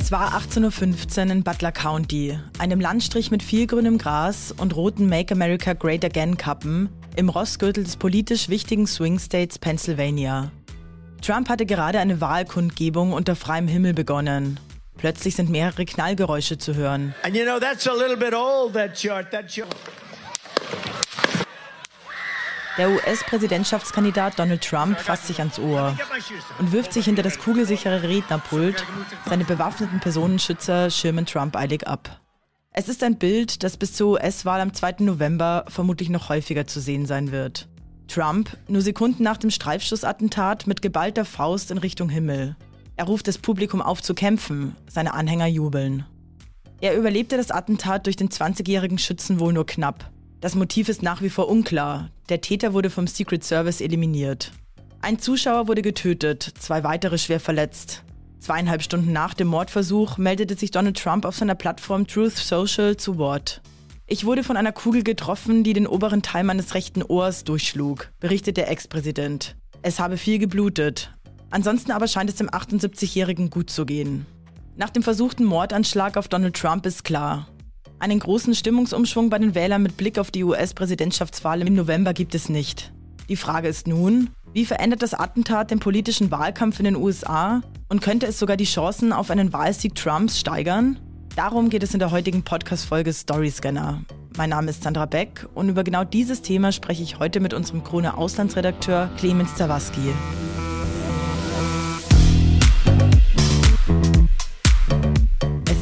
Es war 18.15 Uhr in Butler County, einem Landstrich mit viel grünem Gras und roten Make America Great Again Kappen im Rossgürtel des politisch wichtigen Swing States Pennsylvania. Trump hatte gerade eine Wahlkundgebung unter freiem Himmel begonnen. Plötzlich sind mehrere Knallgeräusche zu hören. And you know, that's a little bit old, that short, that short. Der US-Präsidentschaftskandidat Donald Trump fasst sich ans Ohr und wirft sich hinter das kugelsichere Rednerpult. Seine bewaffneten Personenschützer schirmen Trump eilig ab. Es ist ein Bild, das bis zur US-Wahl am 2. November vermutlich noch häufiger zu sehen sein wird. Trump, nur Sekunden nach dem Streifschussattentat, mit geballter Faust in Richtung Himmel. Er ruft das Publikum auf zu kämpfen, seine Anhänger jubeln. Er überlebte das Attentat durch den 20-jährigen Schützen wohl nur knapp. Das Motiv ist nach wie vor unklar, der Täter wurde vom Secret Service eliminiert. Ein Zuschauer wurde getötet, zwei weitere schwer verletzt. Zweieinhalb Stunden nach dem Mordversuch meldete sich Donald Trump auf seiner Plattform Truth Social zu Wort. Ich wurde von einer Kugel getroffen, die den oberen Teil meines rechten Ohrs durchschlug, berichtet der Ex-Präsident. Es habe viel geblutet. Ansonsten aber scheint es dem 78-Jährigen gut zu gehen. Nach dem versuchten Mordanschlag auf Donald Trump ist klar, einen großen Stimmungsumschwung bei den Wählern mit Blick auf die US-Präsidentschaftswahl im November gibt es nicht. Die Frage ist nun, wie verändert das Attentat den politischen Wahlkampf in den USA und könnte es sogar die Chancen auf einen Wahlsieg Trumps steigern? Darum geht es in der heutigen Podcast-Folge Storyscanner. Mein Name ist Sandra Beck und über genau dieses Thema spreche ich heute mit unserem Krone Auslandsredakteur Clemens Zawaski.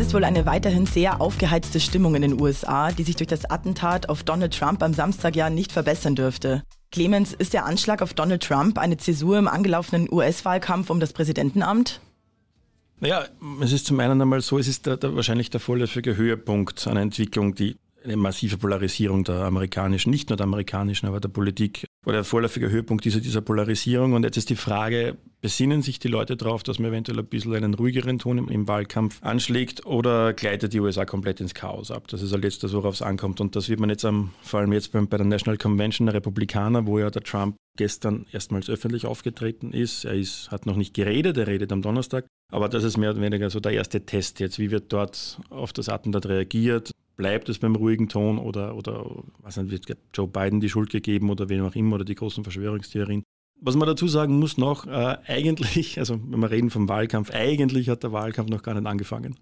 ist wohl eine weiterhin sehr aufgeheizte Stimmung in den USA, die sich durch das Attentat auf Donald Trump am Samstag ja nicht verbessern dürfte. Clemens, ist der Anschlag auf Donald Trump eine Zäsur im angelaufenen US-Wahlkampf um das Präsidentenamt? Naja, es ist zum einen einmal so, es ist der, der, wahrscheinlich der vorläufige Höhepunkt einer Entwicklung, die eine massive Polarisierung der amerikanischen, nicht nur der amerikanischen, aber der Politik der vorläufige Höhepunkt dieser, dieser Polarisierung. Und jetzt ist die Frage, besinnen sich die Leute darauf, dass man eventuell ein bisschen einen ruhigeren Ton im, im, Wahlkampf anschlägt oder gleitet die USA komplett ins Chaos ab? Das ist halt jetzt das, worauf es ankommt. Und das wird man jetzt am, vor allem jetzt bei, bei der National Convention der Republikaner, wo ja der Trump gestern erstmals öffentlich aufgetreten ist. Er ist, hat noch nicht geredet, er redet am Donnerstag. Aber das ist mehr oder weniger so der erste Test jetzt. Wie wird dort auf das Attentat reagiert? bleibt es beim ruhigen Ton oder, oder was nicht, wird Joe Biden die Schuld gegeben oder wem auch immer oder die großen Verschwörungstheorien. Was man dazu sagen muss noch, äh, eigentlich, also wenn wir reden vom Wahlkampf, eigentlich hat der Wahlkampf noch gar nicht angefangen.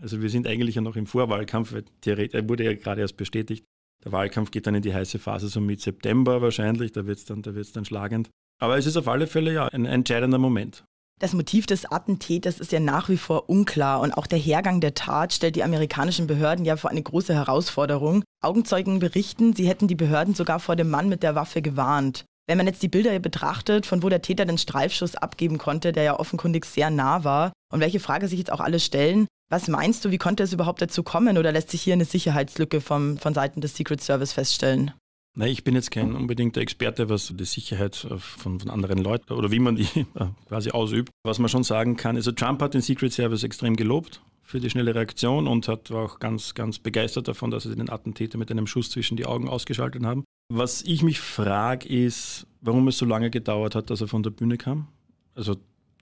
Also wir sind eigentlich ja noch im Vorwahlkampf, weil er wurde ja gerade erst bestätigt. Der Wahlkampf geht dann in die heiße Phase so mit September wahrscheinlich, da wird es dann, da dann schlagend. Aber es ist auf alle Fälle ja ein entscheidender Moment. Das Motiv des Attentäters ist ja nach wie vor unklar und auch der Hergang der Tat stellt die amerikanischen Behörden ja vor eine große Herausforderung. Augenzeugen berichten, sie hätten die Behörden sogar vor dem Mann mit der Waffe gewarnt. Wenn man jetzt die Bilder betrachtet, von wo der Täter den Streifschuss abgeben konnte, der ja offenkundig sehr nah war und welche Frage sich jetzt auch alle stellen, was meinst du, wie konnte es überhaupt dazu kommen oder lässt sich hier eine Sicherheitslücke vom, von Seiten des Secret Service feststellen? Nein, ich bin jetzt kein unbedingter Experte, was die Sicherheit äh, von, von anderen Leuten oder wie man die äh, quasi ausübt. Was man schon sagen kann, also Trump hat den Secret Service extrem gelobt für die schnelle Reaktion und hat war auch ganz, ganz begeistert davon, dass sie den Attentäter mit einem Schuss zwischen die Augen ausgeschaltet haben. Was ich mich frage, ist, warum es so lange gedauert hat, dass er von der Bühne kam. Also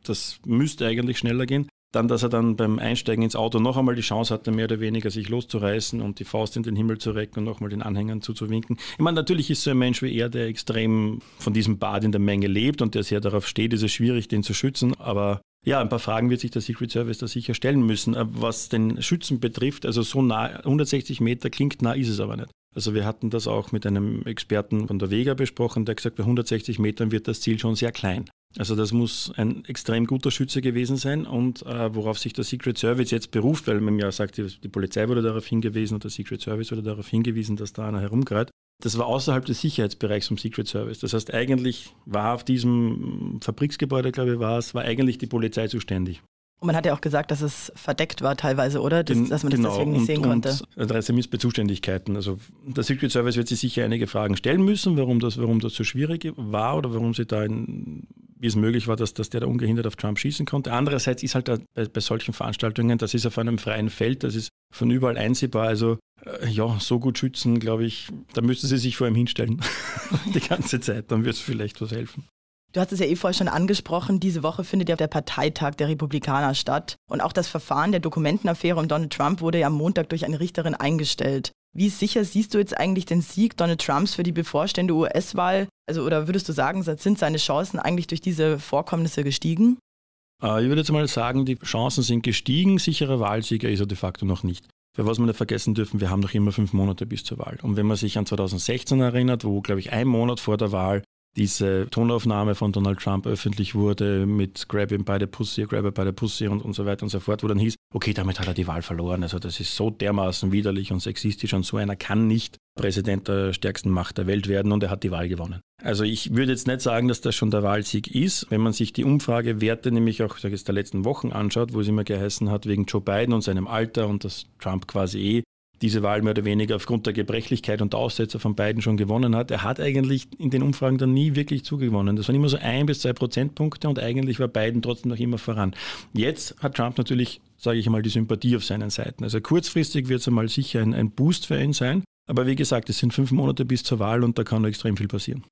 das müsste eigentlich schneller gehen. Dann, dass er dann beim Einsteigen ins Auto noch einmal die Chance hatte, mehr oder weniger sich loszureißen und die Faust in den Himmel zu recken und nochmal den Anhängern zuzuwinken. Ich meine, natürlich ist so ein Mensch wie er, der extrem von diesem Bad in der Menge lebt und der sehr darauf steht, ist es schwierig, den zu schützen. Aber ja, ein paar Fragen wird sich der Secret Service da sicher stellen müssen. Äh, was den Schützen betrifft, also so nah, 160 Meter klingt nah ist es aber nicht. Also wir hatten das auch mit einem Experten von der Vega besprochen, der hat gesagt, bei 160 Metern wird das Ziel schon sehr klein. Also das muss ein extrem guter Schütze gewesen sein und äh, worauf sich der Secret Service jetzt beruft, weil man ja sagt, die, die Polizei wurde darauf hingewiesen und der Secret Service wurde darauf hingewiesen, dass da einer herumgreift. Das war außerhalb des Sicherheitsbereichs vom Secret Service. Das heißt, eigentlich war auf diesem Fabriksgebäude, glaube ich, war es, war eigentlich die Polizei zuständig. Und man hat ja auch gesagt, dass es verdeckt war teilweise, oder? Dass, dass man genau. das deswegen nicht und, sehen konnte. Und Rechtsermissbe Zuständigkeiten. Also der Secret Service wird sich sicher einige Fragen stellen müssen, warum das, warum das so schwierig war oder warum sie da in, wie es möglich war, dass, dass der da ungehindert auf Trump schießen konnte. Andererseits ist halt bei, bei solchen Veranstaltungen, das ist auf einem freien Feld, das ist von überall einsehbar. Also äh, ja, so gut schützen, glaube ich, da müssten sie sich vor ihm hinstellen. Die ganze Zeit, dann würde es vielleicht was helfen. Du hast es ja eh vorher schon angesprochen, diese Woche findet ja der Parteitag der Republikaner statt. Und auch das Verfahren der Dokumentenaffäre um Donald Trump wurde ja am Montag durch eine Richterin eingestellt. Wie sicher siehst du jetzt eigentlich den Sieg Donald Trumps für die bevorstehende US-Wahl? Also, oder würdest du sagen, sind seine Chancen eigentlich durch diese Vorkommnisse gestiegen? Äh, ich würde jetzt mal sagen, die Chancen sind gestiegen. Sicherer Wahlsieger ist er de facto noch nicht. Für was wir nicht vergessen dürfen, wir haben noch immer fünf Monate bis zur Wahl. Und wenn man sich an 2016 erinnert, wo, glaube ich, ein Monat vor der Wahl diese Tonaufnahme von Donald Trump öffentlich wurde mit Grab him by the Pussy, Grab him by the Pussy und, und so weiter und so fort, wo dann hieß, okay, damit hat er die Wahl verloren. Also das ist so dermaßen widerlich und sexistisch und so einer kann nicht Präsident der stärksten Macht der Welt werden und er hat die Wahl gewonnen. Also ich würde jetzt nicht sagen, dass das schon der Wahlsieg ist. Wenn man sich die Umfragewerte nämlich auch sag jetzt, der letzten Wochen anschaut, wo es immer geheißen hat, wegen Joe Biden und seinem Alter und dass Trump quasi eh diese Wahl mehr oder weniger aufgrund der Gebrechlichkeit und der Aussetzer von beiden schon gewonnen hat. Er hat eigentlich in den Umfragen dann nie wirklich zugewonnen. Das waren immer so ein bis zwei Prozentpunkte und eigentlich war Biden trotzdem noch immer voran. Jetzt hat Trump natürlich, sage ich mal, die Sympathie auf seinen Seiten. Also kurzfristig wird es einmal sicher ein, ein Boost für ihn sein. Aber wie gesagt, es sind fünf Monate bis zur Wahl und da kann noch extrem viel passieren.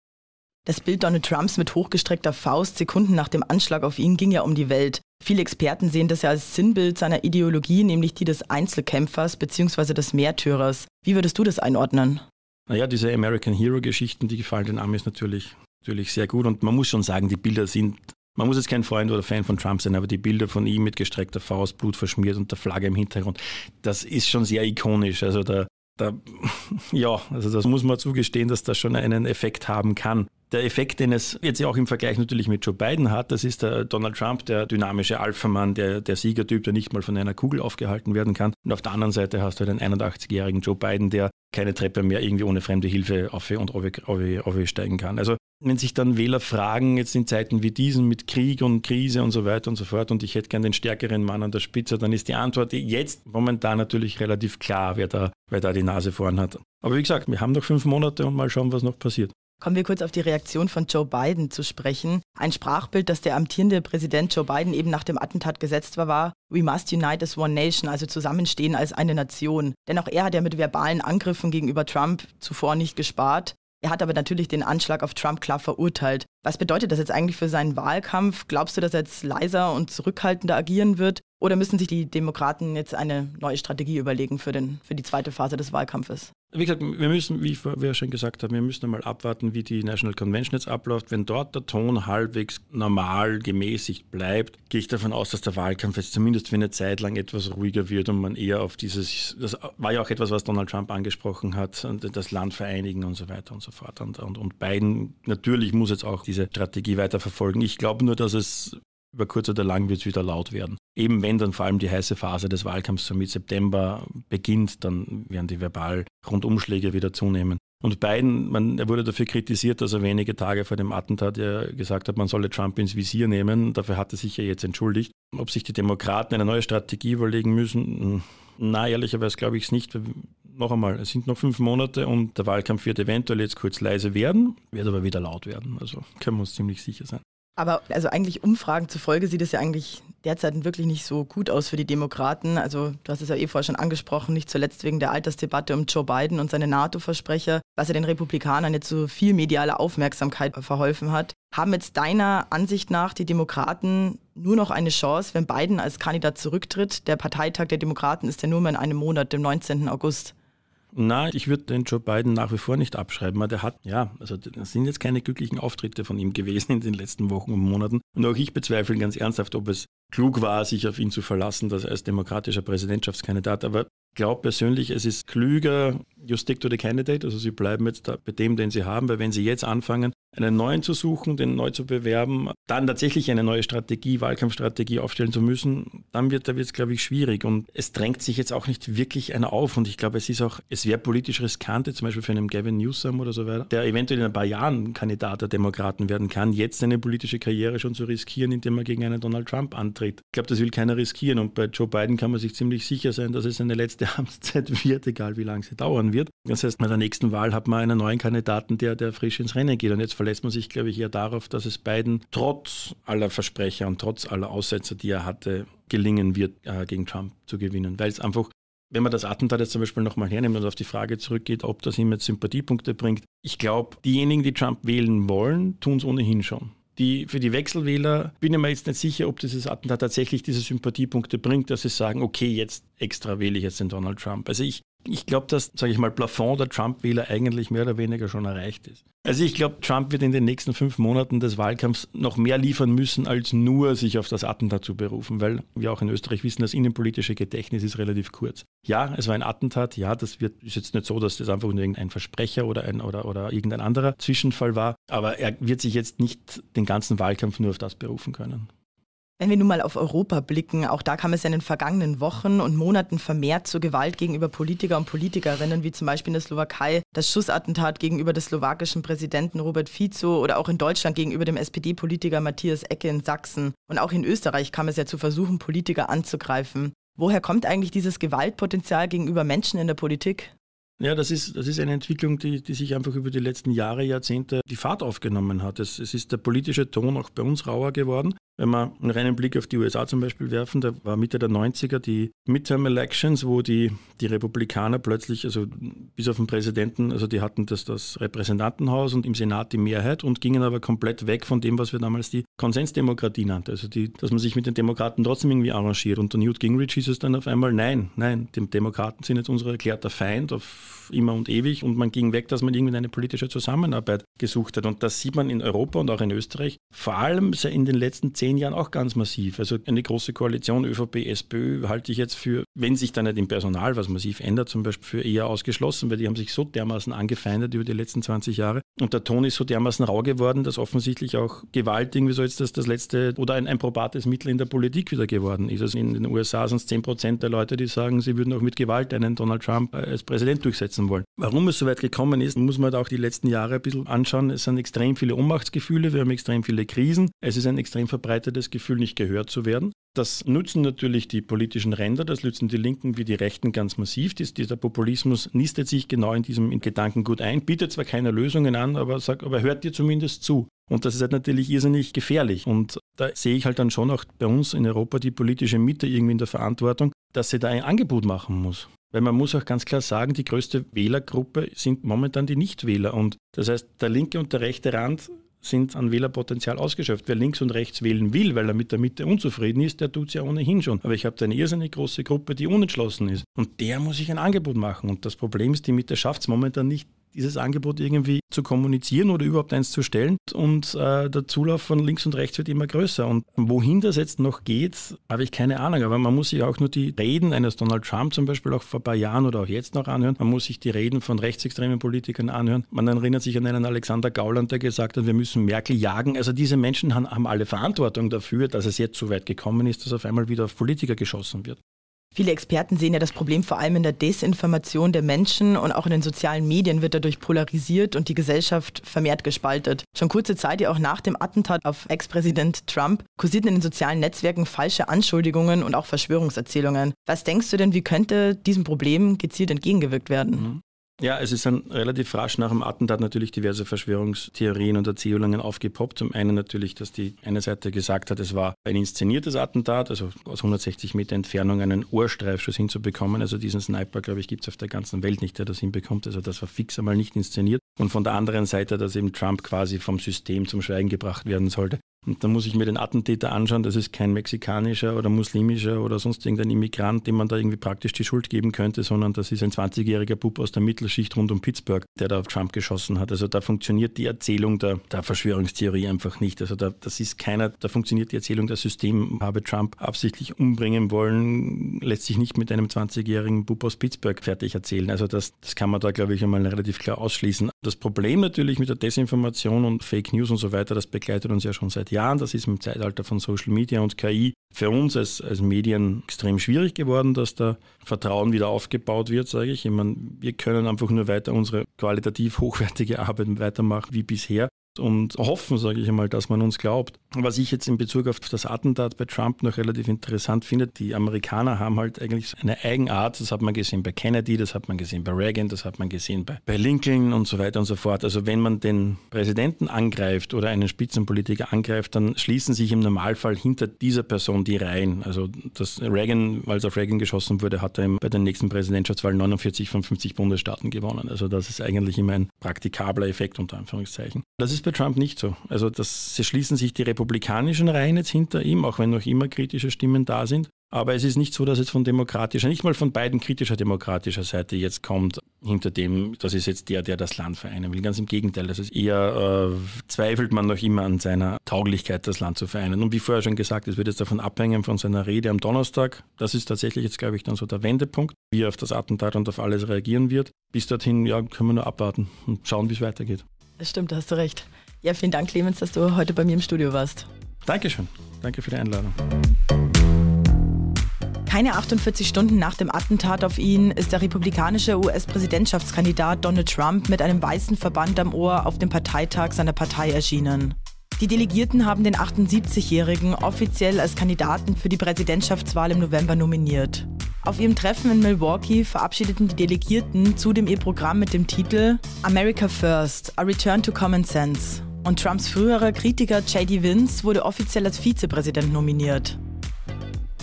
Das Bild Donald Trumps mit hochgestreckter Faust Sekunden nach dem Anschlag auf ihn ging ja um die Welt. Viele Experten sehen das ja als Sinnbild seiner Ideologie, nämlich die des Einzelkämpfers bzw. des Märtyrers. Wie würdest du das einordnen? Naja, diese American Hero-Geschichten, die gefallen den Amis natürlich, natürlich sehr gut. Und man muss schon sagen, die Bilder sind, man muss jetzt kein Freund oder Fan von Trump sein, aber die Bilder von ihm mit gestreckter Faust, Blut verschmiert und der Flagge im Hintergrund, das ist schon sehr ikonisch. Also da, da ja, also das muss man zugestehen, dass das schon einen Effekt haben kann der Effekt, den es jetzt ja auch im Vergleich natürlich mit Joe Biden hat, das ist der Donald Trump, der dynamische Alphamann, der, der Siegertyp, der nicht mal von einer Kugel aufgehalten werden kann. Und auf der anderen Seite hast du den halt 81-jährigen Joe Biden, der keine Treppe mehr irgendwie ohne fremde Hilfe auf und aufsteigen kann. Also wenn sich dann Wähler fragen, jetzt in Zeiten wie diesen mit Krieg und Krise und so weiter und so fort, und ich hätte gern den stärkeren Mann an der Spitze, dann ist die Antwort jetzt momentan natürlich relativ klar, wer da, wer da die Nase vorn hat. Aber wie gesagt, wir haben noch fünf Monate und mal schauen, was noch passiert. Kommen wir kurz auf die Reaktion von Joe Biden zu sprechen. Ein Sprachbild, das der amtierende Präsident Joe Biden eben nach dem Attentat gesetzt war, war We must unite as one nation, also zusammenstehen als eine Nation. Denn auch er hat ja mit verbalen Angriffen gegenüber Trump zuvor nicht gespart. Er hat aber natürlich den Anschlag auf Trump klar verurteilt. Was bedeutet das jetzt eigentlich für seinen Wahlkampf? Glaubst du, dass er jetzt leiser und zurückhaltender agieren wird? Oder müssen sich die Demokraten jetzt eine neue Strategie überlegen für, den, für die zweite Phase des Wahlkampfes? Wie gesagt, wir müssen, wie wir schon gesagt haben, wir müssen mal abwarten, wie die National Convention jetzt abläuft. Wenn dort der Ton halbwegs normal, gemäßigt bleibt, gehe ich davon aus, dass der Wahlkampf jetzt zumindest für eine Zeit lang etwas ruhiger wird und man eher auf dieses, das war ja auch etwas, was Donald Trump angesprochen hat, das Land vereinigen und so weiter und so fort. Und, und, und Biden natürlich muss jetzt auch diese Strategie weiterverfolgen. Ich glaube nur, dass es über kurz oder lang wird es wieder laut werden. Eben wenn dann vor allem die heiße Phase des Wahlkampfs so mit September beginnt, dann werden die Verbal-Rundumschläge wieder zunehmen. Und Biden, man, er wurde dafür kritisiert, dass er wenige Tage vor dem Attentat ja gesagt hat, man solle Trump ins Visier nehmen. Dafür hat er sich ja jetzt entschuldigt. Ob sich die Demokraten eine neue Strategie überlegen müssen, hm, na, ehrlicherweise glaube ich es nicht. Noch einmal, es sind noch fünf Monate und der Wahlkampf wird eventuell jetzt kurz leise werden, wird aber wieder laut werden. Also können wir uns ziemlich sicher sein. Aber also eigentlich Umfragen zufolge sieht es ja eigentlich derzeit wirklich nicht so gut aus für die Demokraten. Also du hast es ja eh vorher schon angesprochen, nicht zuletzt wegen der Altersdebatte um Joe Biden und seine NATO-Versprecher, was ja den Republikanern jetzt so viel mediale Aufmerksamkeit verholfen hat. Haben jetzt deiner Ansicht nach die Demokraten nur noch eine Chance, wenn Biden als Kandidat zurücktritt? Der Parteitag der Demokraten ist ja nur mehr in einem Monat, dem 19. August. Na, ich würde den Joe Biden nach wie vor nicht abschreiben. weil Der hat, ja, also das sind jetzt keine glücklichen Auftritte von ihm gewesen in den letzten Wochen und Monaten. Und auch ich bezweifle ganz ernsthaft, ob es klug war, sich auf ihn zu verlassen, dass er als demokratischer Präsidentschaftskandidat. Aber ich glaube persönlich, es ist klüger, you stick to the candidate, also sie bleiben jetzt bei dem, den sie haben, weil wenn sie jetzt anfangen, einen neuen zu suchen, den neu zu bewerben, dann tatsächlich eine neue Strategie, Wahlkampfstrategie aufstellen zu müssen, dann wird da jetzt, glaube ich, schwierig. Und es drängt sich jetzt auch nicht wirklich einer auf. Und ich glaube, es ist auch, es wäre politisch riskant, zum Beispiel für einen Gavin Newsom oder so weiter, der eventuell in ein paar Jahren Kandidat der Demokraten werden kann, jetzt seine politische Karriere schon zu riskieren, indem er gegen einen Donald Trump antritt. Ich glaube, das will keiner riskieren. Und bei Joe Biden kann man sich ziemlich sicher sein, dass es seine letzte Amtszeit wird, egal wie lange sie dauern wird. Das heißt, bei der nächsten Wahl hat man einen neuen Kandidaten, der, der frisch ins Rennen geht. Und jetzt verlässt man sich, glaube ich, eher darauf, dass es Biden trotz aller Versprecher und trotz aller Aussetzer, die er hatte, gelingen wird, äh, gegen Trump zu gewinnen. Weil es einfach wenn man das Attentat jetzt zum Beispiel nochmal hernimmt und auf die Frage zurückgeht, ob das ihm jetzt Sympathiepunkte bringt, ich glaube, diejenigen, die Trump wählen wollen, tun es ohnehin schon. Die, für die Wechselwähler bin ich mir jetzt nicht sicher, ob dieses Attentat tatsächlich diese Sympathiepunkte bringt, dass sie sagen, okay, jetzt extra wähle ich jetzt den Donald Trump. Also ich ich glaube, dass, sage ich mal, Plafond der Trump-Wähler eigentlich mehr oder weniger schon erreicht ist. Also ich glaube, Trump wird in den nächsten fünf Monaten des Wahlkampfs noch mehr liefern müssen, als nur sich auf das Attentat zu berufen, weil wir auch in Österreich wissen, das innenpolitische Gedächtnis ist relativ kurz. Ja, es war ein Attentat, ja, das wird, ist jetzt nicht so, dass das einfach nur irgendein Versprecher oder, ein, oder, oder irgendein anderer Zwischenfall war, aber er wird sich jetzt nicht den ganzen Wahlkampf nur auf das berufen können. Wenn wir nun mal auf Europa blicken, auch da kam es ja in den vergangenen Wochen und Monaten vermehrt zur Gewalt gegenüber Politiker und Politikerinnen, wie zum Beispiel in der Slowakei das Schussattentat gegenüber des slowakischen Präsidenten Robert Fico oder auch in Deutschland gegenüber dem SPD-Politiker Matthias Ecke in Sachsen. Und auch in Österreich kam es ja zu Versuchen, Politiker anzugreifen. Woher kommt eigentlich dieses Gewaltpotenzial gegenüber Menschen in der Politik? Ja, das ist, das ist eine Entwicklung, die, die sich einfach über die letzten Jahre, Jahrzehnte die Fahrt aufgenommen hat. Es, es ist der politische Ton auch bei uns rauer geworden. Wenn wir einen reinen Blick auf die USA zum Beispiel werfen, da war Mitte der 90er die Midterm Elections, wo die, die Republikaner plötzlich, also bis auf den Präsidenten, also die hatten das, das Repräsentantenhaus und im Senat die Mehrheit und gingen aber komplett weg von dem, was wir damals die Konsensdemokratie nannten. Also die, dass man sich mit den Demokraten trotzdem irgendwie arrangiert. Und der Newt Gingrich hieß es dann auf einmal, nein, nein, die Demokraten sind jetzt unser erklärter Feind auf immer und ewig und man ging weg, dass man irgendwie eine politische Zusammenarbeit gesucht hat. Und das sieht man in Europa und auch in Österreich, vor allem in den letzten zehn Jahren auch ganz massiv. Also eine große Koalition ÖVP, SPÖ halte ich jetzt für, wenn sich da nicht im Personal was massiv ändert, zum Beispiel für eher ausgeschlossen, weil die haben sich so dermaßen angefeindet über die letzten 20 Jahre. Und der Ton ist so dermaßen rau geworden, dass offensichtlich auch Gewalt irgendwie so jetzt das, das letzte oder ein, ein probates Mittel in der Politik wieder geworden ist. Also in den USA sind es 10 Prozent der Leute, die sagen, sie würden auch mit Gewalt einen Donald Trump äh, als Präsident durchsetzen lassen wollen. Warum es so weit gekommen ist, muss man halt auch die letzten Jahre ein bisschen anschauen. Es sind extrem viele Ohnmachtsgefühle, wir haben extrem viele Krisen. Es ist ein extrem verbreitetes Gefühl, nicht gehört zu werden. Das nutzen natürlich die politischen Ränder, das nutzen die Linken wie die Rechten ganz massiv. Dies, dieser Populismus nistet sich genau in diesem Gedankengut ein, bietet zwar keine Lösungen an, aber, sagt, aber hört dir zumindest zu. Und das ist halt natürlich irrsinnig gefährlich. Und da sehe ich halt dann schon auch bei uns in Europa die politische Mitte irgendwie in der Verantwortung, dass sie da ein Angebot machen muss. Weil man muss auch ganz klar sagen, die größte Wählergruppe sind momentan die Nichtwähler. Und das heißt, der linke und der rechte Rand sind an Wählerpotenzial ausgeschöpft. Wer links und rechts wählen will, weil er mit der Mitte unzufrieden ist, der tut es ja ohnehin schon. Aber ich habe da eine irrsinnig große Gruppe, die unentschlossen ist. Und der muss ich ein Angebot machen. Und das Problem ist, die Mitte schafft es momentan nicht, dieses Angebot irgendwie zu kommunizieren oder überhaupt eins zu stellen. Und äh, der Zulauf von links und rechts wird immer größer. Und wohin das jetzt noch geht, habe ich keine Ahnung. Aber man muss sich auch nur die Reden eines Donald Trump zum Beispiel auch vor ein paar Jahren oder auch jetzt noch anhören. Man muss sich die Reden von rechtsextremen Politikern anhören. Man erinnert sich an einen Alexander Gauland, der gesagt hat, wir müssen Merkel jagen. Also diese Menschen haben, haben alle Verantwortung dafür, dass es jetzt so weit gekommen ist, dass auf einmal wieder auf Politiker geschossen wird. Viele Experten sehen ja das Problem vor allem in der Desinformation der Menschen und auch in den sozialen Medien wird dadurch polarisiert und die Gesellschaft vermehrt gespaltet. Schon kurze Zeit, ja auch nach dem Attentat auf Ex-Präsident Trump, kursierten in den sozialen Netzwerken falsche Anschuldigungen und auch Verschwörungserzählungen. Was denkst du denn, wie könnte diesem Problem gezielt entgegengewirkt werden? Mhm. Ja, also es ist dann relativ rasch nach dem Attentat natürlich diverse Verschwörungstheorien und Erzählungen aufgepoppt. Zum einen natürlich, dass die eine Seite gesagt hat, es war ein inszeniertes Attentat, also aus 160 Meter Entfernung einen Ohrstreifschuss hinzubekommen. Also diesen Sniper, glaube ich, gibt es auf der ganzen Welt nicht, der das hinbekommt. Also das war fix einmal nicht inszeniert. Und von der anderen Seite, dass eben Trump quasi vom System zum Schweigen gebracht werden sollte. Und da muss ich mir den Attentäter anschauen, das ist kein mexikanischer oder muslimischer oder sonst irgendein Immigrant, dem man da irgendwie praktisch die Schuld geben könnte, sondern das ist ein 20-jähriger Bub aus der Mittelschicht rund um Pittsburgh, der da auf Trump geschossen hat. Also da funktioniert die Erzählung der, der Verschwörungstheorie einfach nicht. Also da, das ist keiner, da funktioniert die Erzählung, das System habe Trump absichtlich umbringen wollen, lässt sich nicht mit einem 20-jährigen Bub aus Pittsburgh fertig erzählen. Also das, das kann man da, glaube ich, einmal relativ klar ausschließen. Das Problem natürlich mit der Desinformation und Fake News und so weiter, das begleitet uns ja schon seit Jahren. Das ist im Zeitalter von Social Media und KI für uns als, als Medien extrem schwierig geworden, dass da Vertrauen wieder aufgebaut wird, sage ich. ich meine, wir können einfach nur weiter unsere qualitativ hochwertige Arbeit weitermachen wie bisher und hoffen, sage ich einmal, dass man uns glaubt. Was ich jetzt in Bezug auf das Attentat bei Trump noch relativ interessant finde, die Amerikaner haben halt eigentlich eine Eigenart, das hat man gesehen bei Kennedy, das hat man gesehen bei Reagan, das hat man gesehen bei, bei Lincoln und so weiter und so fort. Also wenn man den Präsidenten angreift oder einen Spitzenpolitiker angreift, dann schließen sich im Normalfall hinter dieser Person die Reihen. Also dass Reagan, als auf Reagan geschossen wurde, hat er bei der nächsten Präsidentschaftswahl 49 von 50 Bundesstaaten gewonnen. Also das ist eigentlich immer ein praktikabler Effekt unter Anführungszeichen. Das ist ist bei Trump nicht so. Also das, sie schließen sich die republikanischen Reihen jetzt hinter ihm, auch wenn noch immer kritische Stimmen da sind. Aber es ist nicht so, dass es von demokratischer, nicht mal von beiden kritischer demokratischer Seite jetzt kommt, hinter dem, das ist jetzt der, der das Land vereinen will. Ganz im Gegenteil, das ist eher äh, zweifelt man noch immer an seiner Tauglichkeit, das Land zu vereinen. Und wie vorher schon gesagt, es wird jetzt davon abhängen von seiner Rede am Donnerstag. Das ist tatsächlich jetzt, glaube ich, dann so der Wendepunkt, wie er auf das Attentat und auf alles reagieren wird. Bis dorthin ja, können wir nur abwarten und schauen, wie es weitergeht. Das stimmt, da hast du recht. Ja, vielen Dank, Clemens, dass du heute bei mir im Studio warst. Dankeschön. Danke für die Einladung. Keine 48 Stunden nach dem Attentat auf ihn ist der republikanische US-Präsidentschaftskandidat Donald Trump mit einem weißen Verband am Ohr auf dem Parteitag seiner Partei erschienen. Die Delegierten haben den 78-Jährigen offiziell als Kandidaten für die Präsidentschaftswahl im November nominiert. Auf ihrem Treffen in Milwaukee verabschiedeten die Delegierten zudem ihr Programm mit dem Titel America First, A Return to Common Sense. Und Trumps früherer Kritiker J.D. Vince wurde offiziell als Vizepräsident nominiert.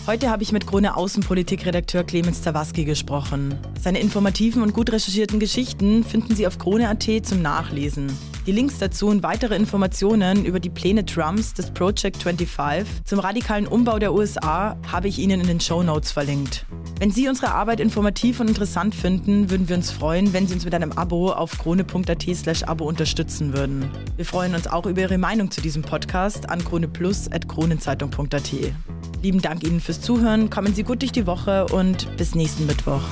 Heute habe ich mit Krone Außenpolitik-Redakteur Clemens Zawaski gesprochen. Seine informativen und gut recherchierten Geschichten finden Sie auf krone.at zum Nachlesen. Die Links dazu und weitere Informationen über die Pläne Trumps des Project 25 zum radikalen Umbau der USA habe ich Ihnen in den Show Notes verlinkt. Wenn Sie unsere Arbeit informativ und interessant finden, würden wir uns freuen, wenn Sie uns mit einem Abo auf krone.at slash Abo unterstützen würden. Wir freuen uns auch über Ihre Meinung zu diesem Podcast an kroneplus.kronenzeitung.at. Lieben Dank Ihnen fürs Zuhören, kommen Sie gut durch die Woche und bis nächsten Mittwoch.